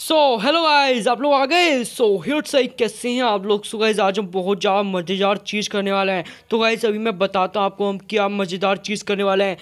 so hello guys आप लोग आ गए सो हिट सही कैसे हैं आप लोग सो गाइज आज हम बहुत ज़्यादा मज़ेदार चीज़ करने वाले हैं तो गाइज अभी मैं बताता हूँ आपको हम क्या मज़ेदार चीज़ करने वाले हैं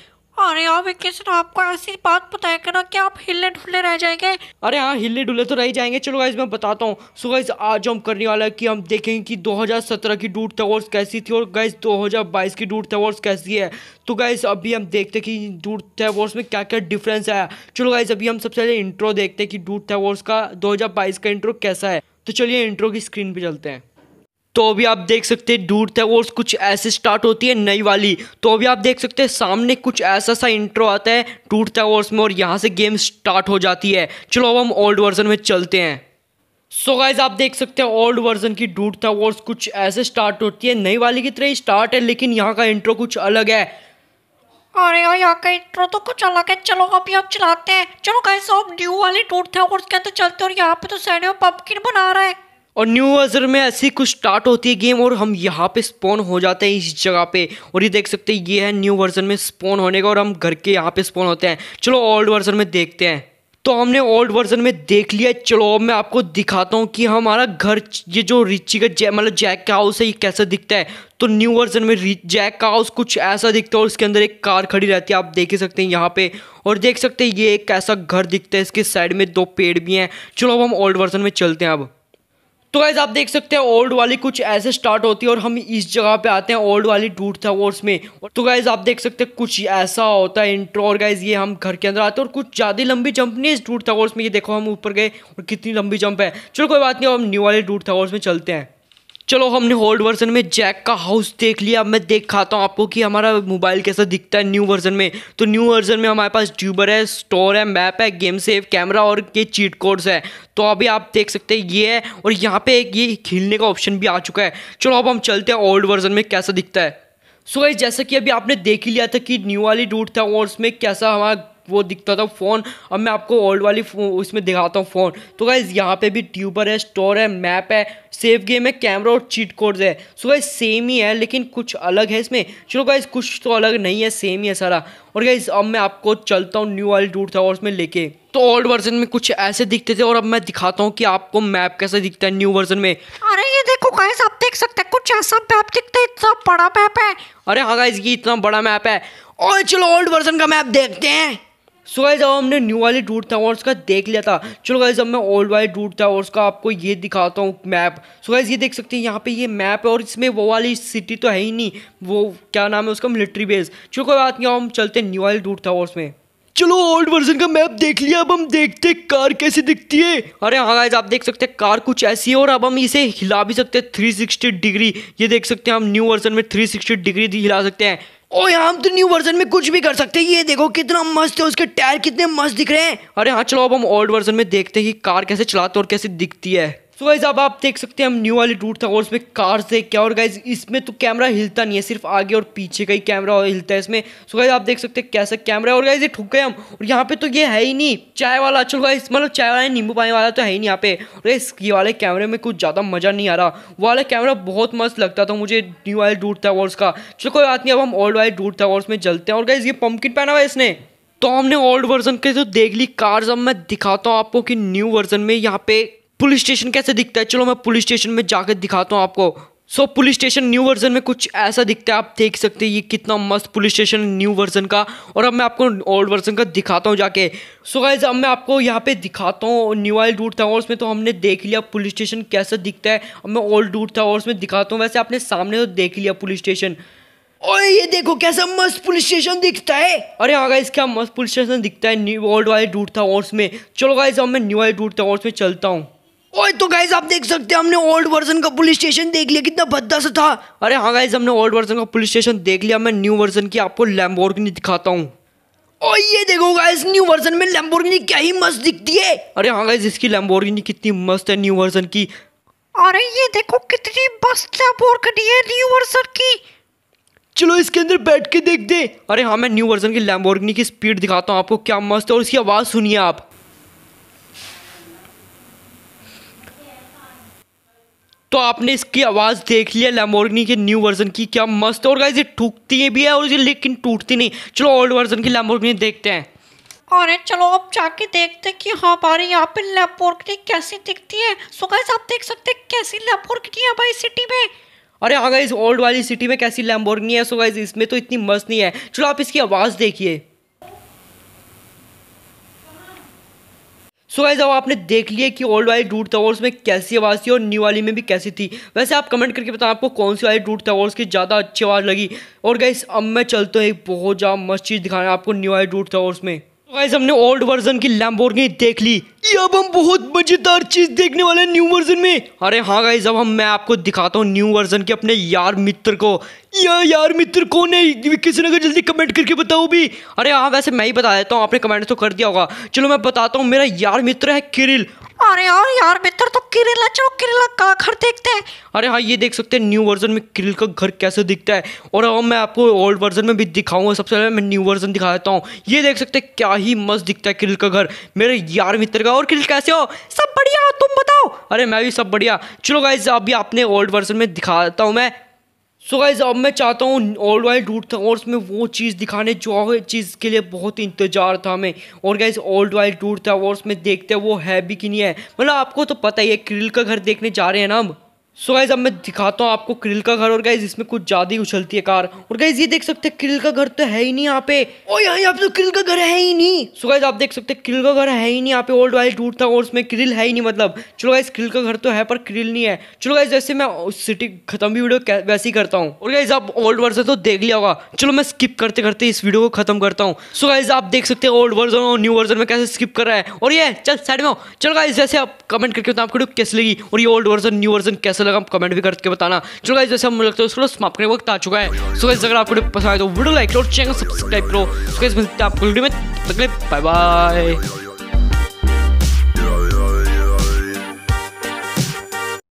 अरे यार विक्की आपको ऐसी बात बताएगा ना कि आप हिलने डुलने रह जाएंगे अरे हाँ हिलने ढुले तो रह जाएंगे चलो गाइज मैं बताता हूँ सो गाइज आज हम करने वाला है कि हम देखेंगे कि 2017 की डूट अवार्ड्स कैसी थी और गाइज 2022 की डूट अवार्ड्स कैसी है तो गाइज अभी हम देखते हैं कि डूट अवार्ड्स में क्या क्या डिफरेंस आया चलो गाइज अभी हम सबसे पहले इंट्रो देखते हैं कि डूट अवार्ड्स का दो का इंट्रो कैसा है तो चलिए इंट्रो की स्क्रीन पर चलते हैं तो अभी आप देख सकते हैं दूर तक और कुछ ऐसे स्टार्ट होती है नई वाली तो अभी आप देख सकते हैं सामने कुछ ऐसा सा इंट्रो आता है टूटता वर्स में और यहाँ से गेम स्टार्ट हो जाती है चलो अब हम ओल्ड वर्जन में चलते हैं सो so गाइज आप देख सकते हैं ओल्ड वर्जन की डूट था वर्स कुछ ऐसे स्टार्ट होती है नई वाली की तरह ही स्टार्ट है लेकिन यहाँ का इंट्रो कुछ अलग है अरे यार यहाँ का इंट्रो तो कुछ अलग है चलो अभी आप चलाते हैं चलो गाइज आप न्यू वाली टूटता था और तो चलते हैं और यहाँ पे तो सैन्य पंपकिन बना रहा है और न्यू वर्जन में ऐसी कुछ स्टार्ट होती है गेम और हम यहाँ पे स्पॉन हो जाते हैं इस जगह पे और ये देख सकते हैं ये है न्यू वर्जन में स्पॉन होने का और हम घर के यहाँ पे स्पॉन होते हैं चलो ओल्ड वर्जन में देखते हैं तो हमने ओल्ड वर्जन में देख लिया चलो अब मैं आपको दिखाता हूँ कि हमारा घर ये जो रिची का जै मतलब जैक का हाउस है ये कैसा दिखता है तो न्यू वर्जन में जैक का हाउस कुछ ऐसा दिखता है और इसके अंदर एक कार खड़ी रहती है आप देख ही सकते हैं यहाँ पे और देख सकते हैं ये एक ऐसा घर दिखता है इसके साइड में दो पेड़ भी हैं चलो अब हम ओल्ड वर्जन में चलते हैं अब तो गाइज आप देख सकते हैं ओल्ड वाली कुछ ऐसे स्टार्ट होती है और हम इस जगह पे आते हैं ओल्ड वाली टूट था में तो गाइज आप देख सकते हैं कुछ ऐसा होता है इंट्रो और गाइज ये हम घर के अंदर आते हैं और कुछ ज़्यादा लंबी जंप नहीं इस टूट था में ये देखो हम ऊपर गए और कितनी लंबी जंप है चलो कोई बात नहीं हम न्यू वाले टूट था में चलते हैं चलो हमने ओल्ड वर्जन में जैक का हाउस देख लिया अब मैं दिखाता हूँ आपको कि हमारा मोबाइल कैसा दिखता है न्यू वर्जन में तो न्यू वर्जन में हमारे पास ट्यूबर है स्टोर है मैप है गेम सेव कैमरा और ये चीट कोड्स है तो अभी आप देख सकते हैं ये है और यहाँ पे एक ये खेलने का ऑप्शन भी आ चुका है चलो अब हम चलते हैं ओल्ड वर्जन में कैसा दिखता है सो so, जैसा कि अभी आपने देख ही लिया था कि न्यू वाली रूट था और उसमें कैसा हमारा वो दिखता था फ़ोन अब मैं आपको ओल्ड वाली उसमें दिखाता हूँ फ़ोन तो गाइज़ यहाँ पे भी ट्यूबर है स्टोर है मैप है सेफ गेम है कैमरा और चीट कोड्स है सो गाइज सेम ही है लेकिन कुछ अलग है इसमें चलो गाइज कुछ तो अलग नहीं है सेम ही है सारा और गाइज अब मैं आपको चलता हूँ न्यू वाली टूट था और उसमें लेके तो ओल्ड वर्जन में कुछ ऐसे दिखते थे और अब मैं दिखाता हूँ कि आपको मैप कैसा दिखता है न्यू वर्जन में अरे ये देखो गाइज आप देख सकते हैं कुछ ऐसा मैप दिखता है इतना बड़ा मैप है अरे हाँ गाइज ये इतना बड़ा मैप है और चलो ओल्ड वर्जन का मैप देखते हैं सो गाइज अब हमने न्यू वाली था टावर्स का देख लिया था चलो गाइज अब मैं ओल्ड वाली था टावर्स का आपको ये दिखाता हूँ मैप सो गाइज ये देख सकते हैं यहाँ पे ये मैप है और इसमें वो वाली सिटी तो है ही नहीं वो क्या नाम है उसका मिलिट्री बेस चलो कोई बात नहीं हम चलते न्यू वाली था टावर्स में चलो ओल्ड वर्जन का मैप देख लिया अब हम देखते हैं कार कैसी दिखती है अरे हाँ गाइज आप देख सकते हैं कार कुछ ऐसी है और अब हम इसे हिला भी सकते हैं 360 डिग्री ये देख सकते हैं हम न्यू वर्जन में 360 डिग्री हिला सकते हैं ओए हम तो न्यू वर्जन में कुछ भी कर सकते हैं ये देखो कितना मस्त है उसके टायर कितने मस्त दिख रहे हैं अरे हाँ चलो अब हम ओल्ड वर्जन में देखते हैं कि कार कैसे चलाते और कैसे दिखती है सो so गाइज अब आप देख सकते हैं हम न्यू वाली रूट था और उसमें कार से क्या और गाइज इसमें तो कैमरा हिलता नहीं है सिर्फ आगे और पीछे का ही कैमरा हिलता है इसमें सो so गाइज आप देख सकते हैं कैसा कैमरा है और गाइज ये ठुक गए हम और यहाँ पे तो ये है ही नहीं चाय वाला अच्छा गाइज मतलब चाय वाला नींबू पानी वाला तो है ही नहीं यहाँ पे और इस ये वाले कैमरे में कुछ ज़्यादा मज़ा नहीं आ रहा वो वाला कैमरा बहुत मस्त लगता था मुझे न्यू वाले रूट था और उसका चलो कोई बात नहीं अब हम ओल्ड वाले रूट था और उसमें जलते हैं और गाइज ये पम्पकिन पहना हुआ है इसने तो हमने ओल्ड वर्जन के जो देख ली कार्स अब मैं दिखाता हूँ आपको कि न्यू वर्जन में यहाँ पे पुलिस स्टेशन कैसे दिखता है चलो मैं पुलिस स्टेशन में जाकर दिखाता हूँ आपको so so, police station new version में कुछ ऐसा दिखता है आप देख सकते हैं ये कितना मस्त पुलिस स्टेशन न्यू वर्जन का और अब मैं आपको ओल्ड वर्जन का दिखाता हूँ जाके सो so, गाइज अब मैं आपको यहाँ पे दिखाता हूँ न्यू आइल डूट था और उसमें तो हमने देख लिया पुलिस स्टेशन कैसा दिखता है अब मैं ओल्ड डूट था और उसमें दिखाता हूँ वैसे आपने सामने तो देख लिया पुलिस स्टेशन और ये देखो कैसा मस्त पुलिस स्टेशन दिखता है अरे हाँ गाइज क्या मस्त पुलिस स्टेशन दिखता है न्यू ओल्ड वाइल डूट था और उसमें चलो गाइज अब मैं न्यू वाइल डूट था और उसमें चलता हूँ ओए तो गाइज आप देख सकते हैं हमने ओल्ड वर्जन का पुलिस स्टेशन देख लिया कितना भद्दा सा था अरे हाँ गाइज हमने ओल्ड वर्जन का पुलिस स्टेशन देख लिया मैं न्यू वर्जन की आपको लैम्बोर्गिनी दिखाता हूँ और ये देखो गाइज न्यू वर्जन में लैम्बोर्गिनी क्या ही मस्त दिखती है अरे हाँ गाइज इसकी लैम्बोर्गिनी कितनी मस्त है न्यू वर्जन की अरे ये देखो कितनी मस्त लैम्बोर्गिनी है न्यू वर्जन की चलो इसके अंदर बैठ के देख दे अरे हाँ मैं न्यू वर्जन की लैम्बोर्गिनी की स्पीड दिखाता हूँ आपको क्या मस्त है और इसकी आवाज़ सुनिए आप तो आपने इसकी आवाज़ देख लिया लैम्बोर्गिनी के न्यू वर्जन की क्या मस्त है और गाइस ये ठूकती भी है और ये लेकिन टूटती नहीं चलो ओल्ड वर्जन की लैम्बोर्गिनी देखते हैं अरे चलो अब जाके देखते हैं कि हमारे हाँ, यहाँ पे लैम्बोर्गिनी कैसी दिखती है सो गाइस आप देख सकते हैं कैसी लैम्बोर्गिनी है भाई सिटी में अरे हाँ गाइस ओल्ड वाली सिटी में कैसी लैमोर्गनी है सो गाइस इसमें तो इतनी मस्त नहीं है चलो आप इसकी आवाज़ देखिए सो गाइज अब आपने देख लिया कि ओल्ड वाली डूट टावर्स में कैसी आवाज़ थी और न्यू वाली में भी कैसी थी वैसे आप कमेंट करके बताएं आपको कौन सी वाली डूट टावर्स की ज़्यादा अच्छी आवाज़ लगी और गाइज अब मैं चलता हूँ एक बहुत ज़्यादा मस्त चीज़ दिखाना आपको न्यू वाली डूट टावर्स में गाइस हमने ओल्ड वर्जन की लैम्बोर्गिनी देख ली ये अब हम बहुत मजेदार चीज देखने वाले हैं न्यू वर्जन में अरे हाँ गाइस अब हम मैं आपको दिखाता हूँ न्यू वर्जन के अपने यार मित्र को या यार मित्र कौन है किसी ने जल्दी कमेंट करके बताओ भी अरे हाँ वैसे मैं ही बता देता हूँ आपने कमेंट तो कर दिया होगा चलो मैं बताता हूँ मेरा यार मित्र है किरिल अरे यार यार मित्र तो किरिला चलो किरिला का घर देखते हैं अरे हाँ ये देख सकते हैं न्यू वर्जन में किरिल का घर कैसे दिखता है और अब हाँ, मैं आपको ओल्ड वर्जन में भी दिखाऊंगा सबसे पहले मैं न्यू वर्जन दिखा देता हूँ ये देख सकते हैं क्या ही मस्त दिखता है किरिल का घर मेरे यार मित्र का और किरिल कैसे हो सब बढ़िया तुम बताओ अरे मैं भी सब बढ़िया चलो गाइज अभी आपने ओल्ड वर्जन में दिखा देता हूँ मैं सो गाइज अब मैं चाहता हूँ ओल्ड वर्ल्ड रूट था और उसमें वो चीज़ दिखाने जो चीज़ के लिए बहुत ही इंतजार था हमें और गाइज ओल्ड वाइल्ड रूट था और उसमें देखते हैं वो है भी कि नहीं है मतलब आपको तो पता ही है क्रिल का घर देखने जा रहे हैं ना हम सो गाइज अब मैं दिखाता हूँ आपको क्रिल का घर और गाइज इसमें कुछ ज़्यादा ही उछलती है कार और गाइज ये देख सकते हैं क्रिल का घर तो है ही नहीं यहाँ पे ओ यहाँ यहाँ पे तो क्रिल का घर है ही नहीं सो so गाइज आप देख सकते हैं क्रिल का घर है ही नहीं यहाँ पे ओल्ड वाइल टूट था और उसमें क्रिल है ही नहीं मतलब चलो गाइज क्रिल का घर तो है पर क्रिल नहीं है चलो गाइज जैसे मैं सिटी खत्म भी वीडियो वैसे ही करता हूँ और गाइज आप ओल्ड वर्जन तो देख लिया होगा चलो मैं स्किप करते करते इस वीडियो को खत्म करता हूँ सो गाइज आप देख सकते हैं ओल्ड वर्जन और न्यू वर्जन में कैसे स्किप कर रहा है और ये चल साइड में चलो गाइज जैसे आप कमेंट करके बताओ आपको कैसे लगी और ये ओल्ड वर्जन न्यू वर्जन कैसे लगा कमेंट भी करके बताना चलो गाइस जैसे हम लगते तो हैं उसको समाप्त करने वक्त आ चुका है सो गाइस अगर आपको पसंद आए तो वीडियो लाइक करो चैनल सब्सक्राइब करो सो गाइस मिलते हैं आपको वीडियो में तक के लिए बाय बाय